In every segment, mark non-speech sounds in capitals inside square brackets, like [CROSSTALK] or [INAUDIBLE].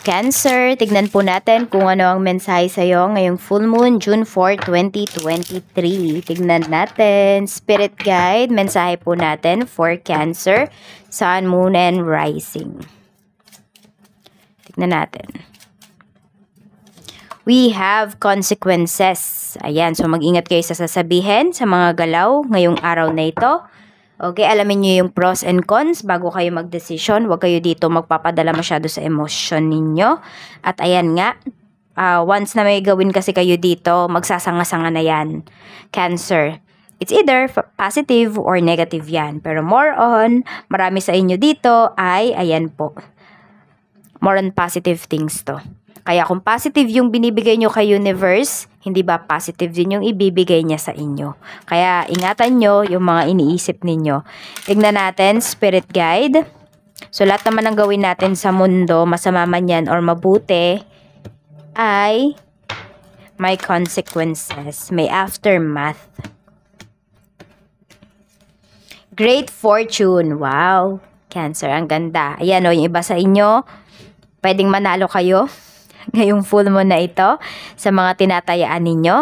Cancer, tignan po natin kung ano ang mensahe sa'yo ngayong full moon, June 4, 2023. Tignan natin, spirit guide, mensahe po natin for Cancer, Sun, Moon, and Rising. Tignan natin. We have consequences. Ayan, so mag-ingat kayo sa sasabihin, sa mga galaw ngayong araw na ito Okay, alamin nyo yung pros and cons bago kayo magdesisyon. Huwag kayo dito magpapadala masyado sa emotion ninyo. At ayan nga, uh, once na may gawin kasi kayo dito, magsasanga-sanga na yan. Cancer. It's either positive or negative yan. Pero more on, marami sa inyo dito ay, ayan po. More on positive things to. Kaya kung positive yung binibigay nyo kay universe, hindi ba positive din yung ibibigay niya sa inyo? Kaya ingatan nyo yung mga iniisip ninyo. Tignan natin, spirit guide. So lahat naman ang gawin natin sa mundo, masama man yan or mabuti, ay may consequences, may aftermath. Great fortune. Wow. Cancer, ang ganda. Ayan o, oh, yung iba sa inyo, pwedeng manalo kayo. [LAUGHS] ngayong full moon na ito sa mga tinatayaan ninyo.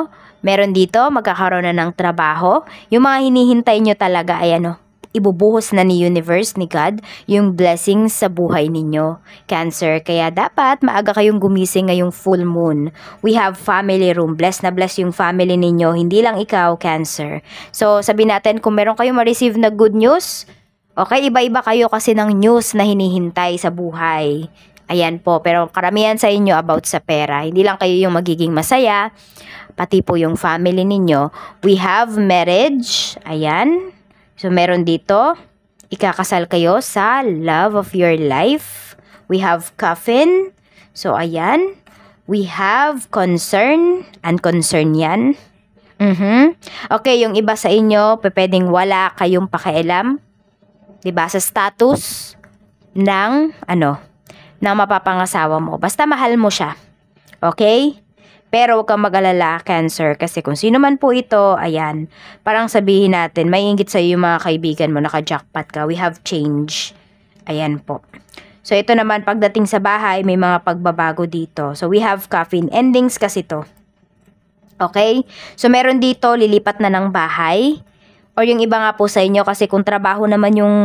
Meron dito, magkakaroon na ng trabaho. Yung mga hinihintay nyo talaga ay ano, ibubuhos na ni universe ni God yung blessings sa buhay ninyo. Cancer, kaya dapat maaga kayong gumising ngayong full moon. We have family room. Bless na bless yung family ninyo, hindi lang ikaw, Cancer. So, sabi natin kung meron kayong ma-receive na good news, Okay, iba-iba kayo kasi ng news na hinihintay sa buhay. Ayan po, pero karamihan sa inyo about sa pera. Hindi lang kayo yung magiging masaya, pati po yung family ninyo. We have marriage, ayan. So meron dito, ikakasal kayo sa love of your life. We have coffin, so ayan. We have concern, Unconcern yan. Mm-hmm. Okay, yung iba sa inyo, pwedeng wala kayong pakialam. 'di ba sa status ng ano na mapapangasawa mo. Basta mahal mo siya. Okay? Pero huwag kang mag-alala, Cancer, kasi kung sino man po ito, ayan, parang sabihin natin, may ingit sa'yo yung mga kaibigan mo, naka-jackpot ka, we have change. Ayan po. So, ito naman, pagdating sa bahay, may mga pagbabago dito. So, we have caffeine endings kasi to. Okay? So, meron dito, lilipat na ng bahay or yung iba nga po sa inyo kasi kung trabaho naman yung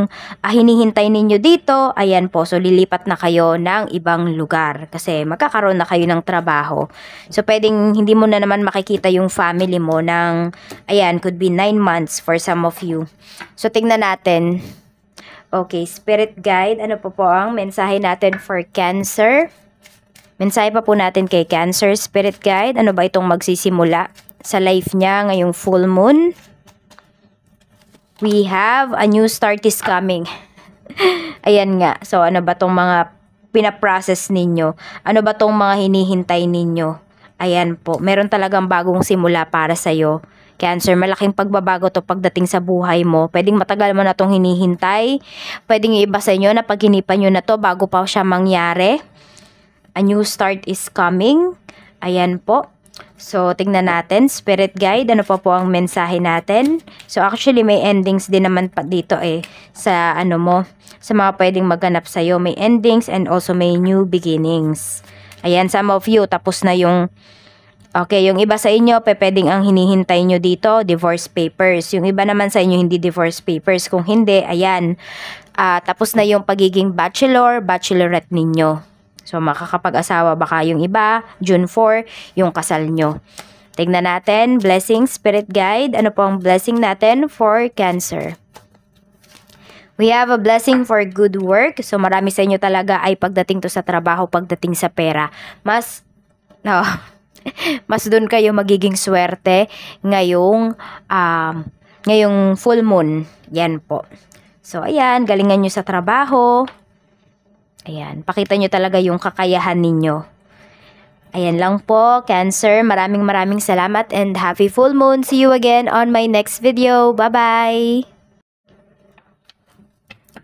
ah, hinihintay ninyo dito, ayan po, so lilipat na kayo ng ibang lugar kasi magkakaroon na kayo ng trabaho. So pwedeng hindi mo na naman makikita yung family mo ng, ayan, could be 9 months for some of you. So tingnan natin. Okay, Spirit Guide, ano po po ang mensahe natin for Cancer? Mensahe pa po natin kay Cancer Spirit Guide, ano ba itong magsisimula sa life niya ngayong full moon? we have a new start is coming. [LAUGHS] Ayan nga. So, ano ba tong mga pinaprocess ninyo? Ano ba tong mga hinihintay ninyo? Ayan po. Meron talagang bagong simula para sa'yo. Cancer, malaking pagbabago to pagdating sa buhay mo. Pwedeng matagal mo na tong hinihintay. Pwedeng iba sa inyo na paghinipan nyo na to bago pa siya mangyari. A new start is coming. Ayan po. So, tingnan natin, spirit guide, ano pa po ang mensahe natin? So, actually, may endings din naman pa dito eh, sa ano mo, sa mga pwedeng maghanap sa'yo. May endings and also may new beginnings. Ayan, some of you, tapos na yung, okay, yung iba sa inyo, pwedeng ang hinihintay nyo dito, divorce papers. Yung iba naman sa inyo, hindi divorce papers. Kung hindi, ayan, uh, tapos na yung pagiging bachelor, bachelorette ninyo. So makakapag-asawa baka yung iba? June 4, yung kasal nyo. Tignan natin, blessing, spirit guide. Ano po ang blessing natin for Cancer? We have a blessing for good work. So marami sa inyo talaga ay pagdating to sa trabaho, pagdating sa pera. Mas, [LAUGHS] no, mas doon kayo magiging swerte ngayong, um, ngayong full moon. Yan po. So ayan, galingan nyo sa trabaho. Ayan, pakita nyo talaga yung kakayahan ninyo. Ayan lang po, Cancer. Maraming maraming salamat and happy full moon. See you again on my next video. Bye-bye!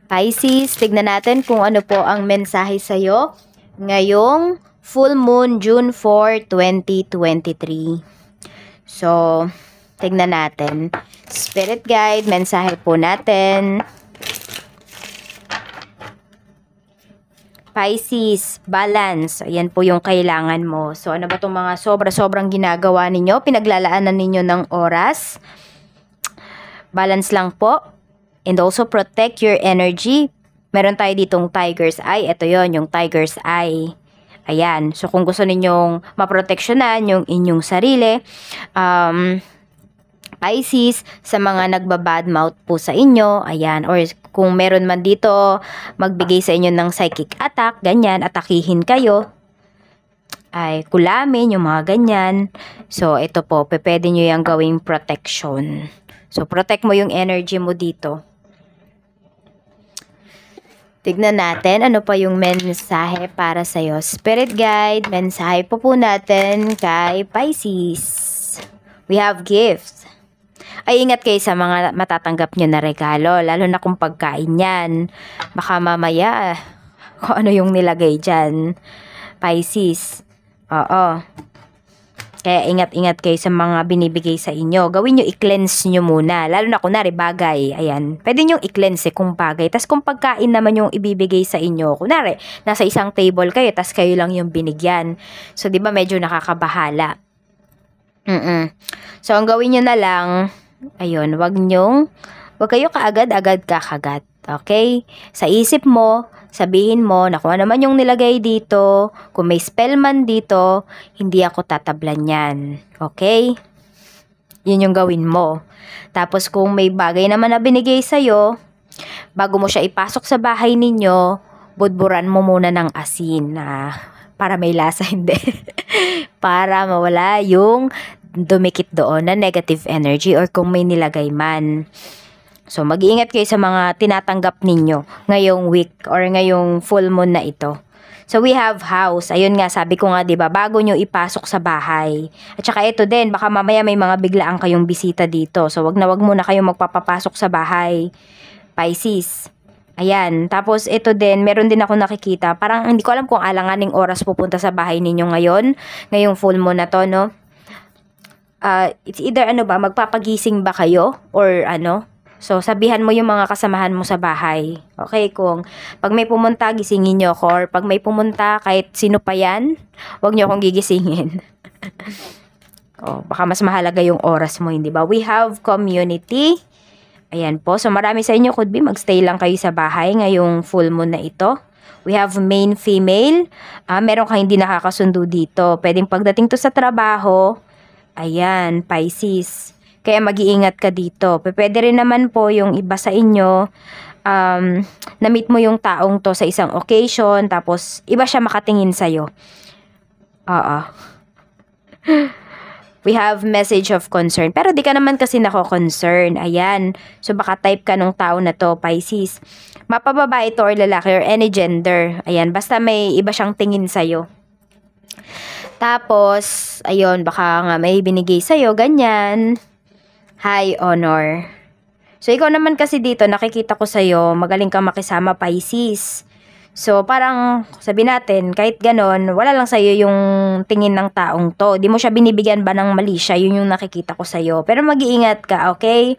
Pisces, tignan natin kung ano po ang mensahe sa'yo ngayong full moon June 4, 2023. So, tignan natin. Spirit guide, mensahe po natin. Pisces, balance. Ayan po yung kailangan mo. So, ano ba itong mga sobra-sobrang ginagawa ninyo? Pinaglalaanan ninyo ng oras. Balance lang po. And also, protect your energy. Meron tayo ditong tiger's eye. Ito yon yung tiger's eye. Ayan. So, kung gusto ninyong maproteksyonan yung inyong sarili, um, Pisces, sa mga nagbabad mouth po sa inyo, ayan, or kung meron man dito, magbigay sa inyo ng psychic attack, ganyan, atakihin kayo, ay kulamin, yung mga ganyan. So, ito po, pwede nyo yung gawing protection. So, protect mo yung energy mo dito. Tignan natin ano pa yung mensahe para sa iyo. Spirit guide, mensahe po po natin kay Pisces. We have gifts ay ingat kayo sa mga matatanggap nyo na regalo, lalo na kung pagkain yan. Baka mamaya, kung ano yung nilagay dyan. Pisces. Oo. Kaya ingat-ingat kayo sa mga binibigay sa inyo. Gawin nyo, i-cleanse nyo muna. Lalo na kunwari bagay. Ayan. Pwede nyo i-cleanse eh, kung bagay. Tapos kung pagkain naman yung ibibigay sa inyo. Kunwari, nasa isang table kayo, tapos kayo lang yung binigyan. So, di ba medyo nakakabahala. Mm-mm. So, ang gawin nyo na lang, Ayun, wag nyong, wag kayo kaagad-agad kakagat. Okay? Sa isip mo, sabihin mo na kung ano man yung nilagay dito, kung may spell man dito, hindi ako tatablan yan. Okay? Yun yung gawin mo. Tapos kung may bagay naman na binigay sa'yo, bago mo siya ipasok sa bahay ninyo, budburan mo muna ng asin na ah, para may lasa [LAUGHS] hindi. para mawala yung dumikit doon na negative energy or kung may nilagay man. So, mag-iingat kayo sa mga tinatanggap ninyo ngayong week or ngayong full moon na ito. So, we have house. Ayun nga, sabi ko nga, di ba, bago nyo ipasok sa bahay. At saka ito din, baka mamaya may mga biglaan kayong bisita dito. So, wag na wag muna kayong magpapapasok sa bahay. Pisces. Ayan. Tapos, ito din, meron din ako nakikita. Parang, hindi ko alam kung alanganing oras pupunta sa bahay ninyo ngayon. Ngayong full moon na to, no? uh, it's either ano ba, magpapagising ba kayo or ano. So, sabihan mo yung mga kasamahan mo sa bahay. Okay, kung pag may pumunta, gisingin nyo ako. Or pag may pumunta, kahit sino pa yan, huwag nyo akong gigisingin. [LAUGHS] oh, baka mas mahalaga yung oras mo, hindi ba? We have community. Ayan po. So, marami sa inyo could be magstay lang kayo sa bahay ngayong full moon na ito. We have main female. Ah, meron kang hindi nakakasundo dito. Pwedeng pagdating to sa trabaho, Ayan, Pisces. Kaya mag-iingat ka dito. Pwede rin naman po yung iba sa inyo, um, na-meet mo yung taong to sa isang occasion, tapos iba siya makatingin sa'yo. Oo. [LAUGHS] We have message of concern. Pero di ka naman kasi nako-concern. Ayan. So baka type ka nung tao na to, Pisces. Mapababa ito or lalaki or any gender. Ayan. Basta may iba siyang tingin sa'yo. Tapos, ayun, baka nga may binigay sa'yo, ganyan. High honor. So, ikaw naman kasi dito, nakikita ko sa'yo, magaling kang makisama Pisces. So, parang sabi natin, kahit ganon, wala lang sa'yo yung tingin ng taong to. Di mo siya binibigyan ba ng mali siya, yun yung nakikita ko sa'yo. Pero mag-iingat ka, okay?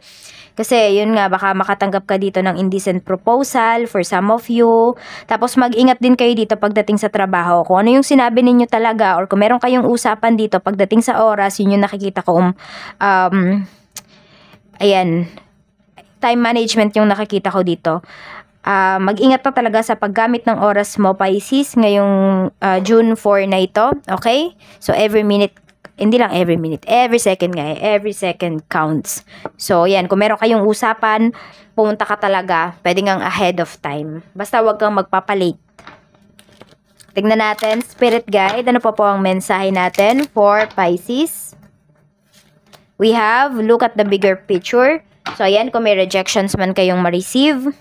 Kasi yun nga, baka makatanggap ka dito ng indecent proposal for some of you. Tapos mag-ingat din kayo dito pagdating sa trabaho. Kung ano yung sinabi ninyo talaga or kung meron kayong usapan dito pagdating sa oras, yun yung nakikita ko. Um, um, ayan, time management yung nakikita ko dito uh, mag-ingat na talaga sa paggamit ng oras mo, Pisces, ngayong uh, June 4 na ito. Okay? So, every minute hindi lang every minute, every second nga, eh, every second counts. So, yan, kung meron kayong usapan, pumunta ka talaga, pwede ngang ahead of time. Basta huwag kang magpapalate. Tignan natin, Spirit Guide, ano po po ang mensahe natin for Pisces? We have, look at the bigger picture. So, ayan, kung may rejections man kayong ma-receive,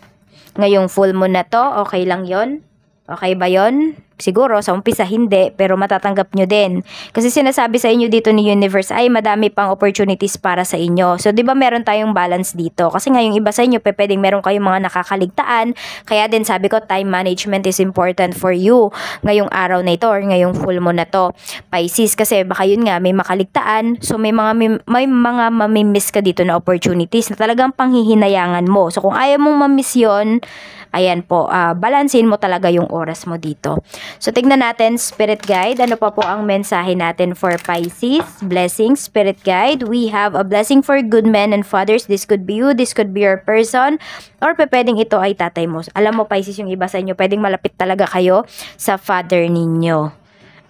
Ngayong full moon na to, okay lang yon? Okay ba yon? Siguro sa umpisa hindi pero matatanggap nyo din. Kasi sinasabi sa inyo dito ni universe ay madami pang opportunities para sa inyo. So 'di ba meron tayong balance dito? Kasi nga yung iba sa inyo pwedeng meron kayong mga nakakaligtaan. Kaya din sabi ko time management is important for you ngayong araw na ito or ngayong full moon na to. Pisces kasi baka yun nga may makaligtaan. So may mga may, may mga mamimiss ka dito na opportunities na talagang panghihinayangan mo. So kung ayaw mong mamiss 'yon, ayan po, uh, ah, balansin mo talaga yung oras mo dito. So, tignan natin, Spirit Guide, ano pa po ang mensahe natin for Pisces? Blessing, Spirit Guide. We have a blessing for good men and fathers. This could be you, this could be your person, or pwedeng ito ay tatay mo. Alam mo, Pisces, yung iba sa inyo, pwedeng malapit talaga kayo sa father ninyo.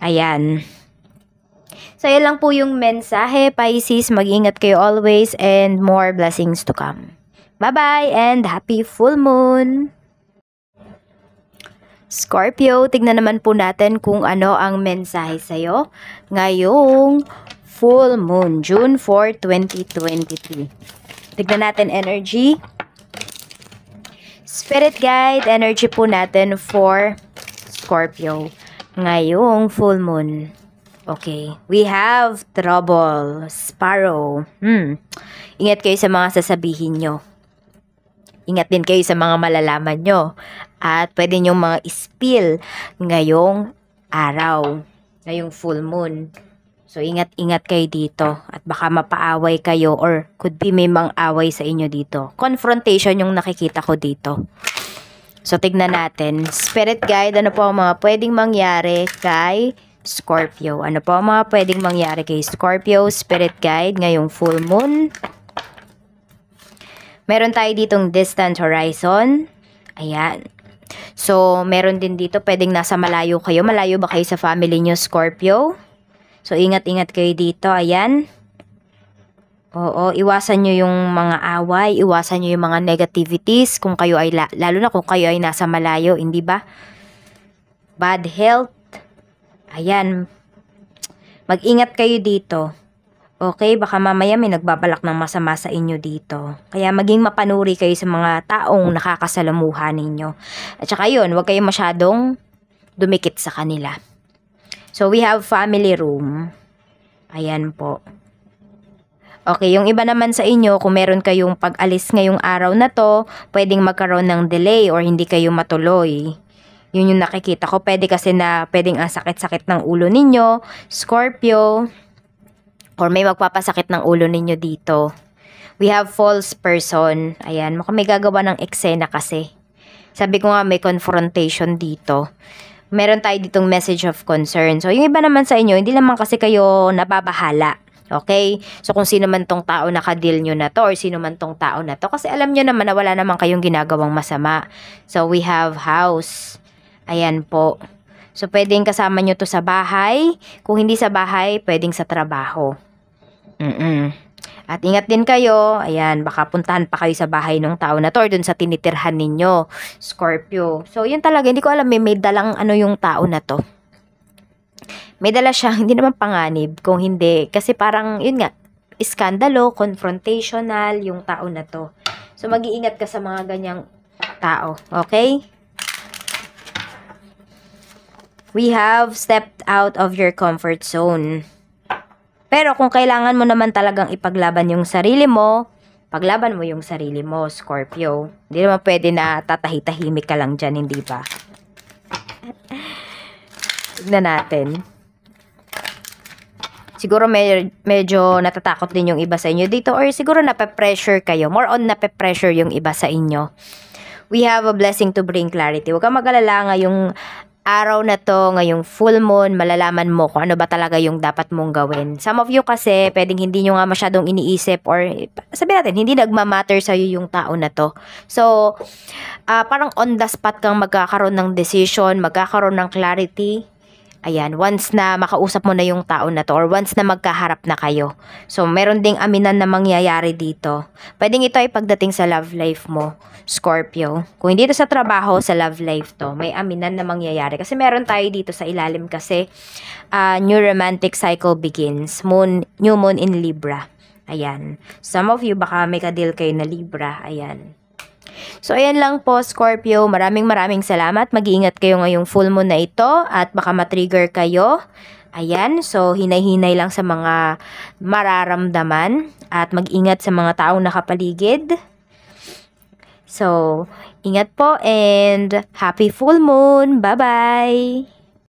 Ayan. So, yun lang po yung mensahe, Pisces. Mag-ingat kayo always and more blessings to come. Bye-bye and happy full moon! Scorpio, tignan naman po natin kung ano ang mensahe sa'yo ngayong full moon, June 4, 2023. Tignan natin energy. Spirit guide, energy po natin for Scorpio ngayong full moon. Okay. We have trouble. Sparrow. Hmm. Ingat kayo sa mga sasabihin nyo. Ingat din kayo sa mga malalaman nyo. At pwede nyo mga spill ngayong araw, ngayong full moon. So, ingat-ingat kayo dito at baka mapaaway kayo or could be may mang away sa inyo dito. Confrontation yung nakikita ko dito. So, tignan natin. Spirit guide, ano po ang mga pwedeng mangyari kay Scorpio? Ano po ang mga pwedeng mangyari kay Scorpio? Spirit guide ngayong full moon. Meron tayo ditong distant horizon. Ayan. So, meron din dito, pwedeng nasa malayo kayo. Malayo ba kayo sa family nyo, Scorpio? So, ingat-ingat kayo dito. Ayan. Oo, iwasan nyo yung mga away, iwasan nyo yung mga negativities kung kayo ay, lalo na kung kayo ay nasa malayo, hindi ba? Bad health. Ayan. Mag-ingat kayo dito. Okay, baka mamaya may nagbabalak ng masama sa inyo dito. Kaya maging mapanuri kayo sa mga taong nakakasalamuha ninyo. At saka yun, huwag kayong masyadong dumikit sa kanila. So, we have family room. Ayan po. Okay, yung iba naman sa inyo, kung meron kayong pag-alis ngayong araw na to, pwedeng magkaroon ng delay or hindi kayo matuloy yun yung nakikita ko. Pwede kasi na pwedeng ang sakit-sakit ng ulo ninyo, Scorpio, or may magpapasakit ng ulo ninyo dito. We have false person. Ayan, mukhang may gagawa ng eksena kasi. Sabi ko nga may confrontation dito. Meron tayo ditong message of concern. So, yung iba naman sa inyo, hindi naman kasi kayo nababahala. Okay? So, kung sino man tong tao na kadil nyo na to or sino man tong tao na to. Kasi alam nyo naman na wala naman kayong ginagawang masama. So, we have house. Ayan po. So, pwedeng kasama nyo to sa bahay. Kung hindi sa bahay, pwedeng sa trabaho. Mm-mm. At ingat din kayo, ayan, baka puntahan pa kayo sa bahay ng tao na to or dun sa tinitirhan ninyo, Scorpio. So, yun talaga, hindi ko alam, may, may dalang ano yung tao na to. May dala siya, [LAUGHS] hindi naman panganib, kung hindi, kasi parang, yun nga, iskandalo, confrontational yung tao na to. So, mag-iingat ka sa mga ganyang tao, okay? We have stepped out of your comfort zone. Pero kung kailangan mo naman talagang ipaglaban yung sarili mo, paglaban mo yung sarili mo, Scorpio. Hindi naman pwede na tatahi-tahimik ka lang dyan, hindi ba? Tignan natin. Siguro med- medyo natatakot din yung iba sa inyo dito or siguro nape-pressure kayo. More on nape-pressure yung iba sa inyo. We have a blessing to bring clarity. Huwag kang mag-alala ngayong araw na to, ngayong full moon, malalaman mo kung ano ba talaga yung dapat mong gawin. Some of you kasi, pwedeng hindi nyo nga masyadong iniisip or sabi natin, hindi nagmamatter sa'yo yung tao na to. So, uh, parang on the spot kang magkakaroon ng decision, magkakaroon ng clarity, Ayan, once na makausap mo na yung tao na to or once na magkaharap na kayo. So, meron ding aminan na mangyayari dito. Pwedeng ito ay pagdating sa love life mo, Scorpio. Kung hindi ito sa trabaho, sa love life to, may aminan na mangyayari. Kasi meron tayo dito sa ilalim kasi uh, new romantic cycle begins. Moon, new moon in Libra. Ayan. Some of you baka may kadil kayo na Libra. Ayan. So ayan lang po Scorpio, maraming maraming salamat. Mag-iingat kayo ngayong full moon na ito at baka ma-trigger kayo. Ayan, so hinay-hinay lang sa mga mararamdaman at mag-ingat sa mga taong nakapaligid. So, ingat po and happy full moon. Bye-bye!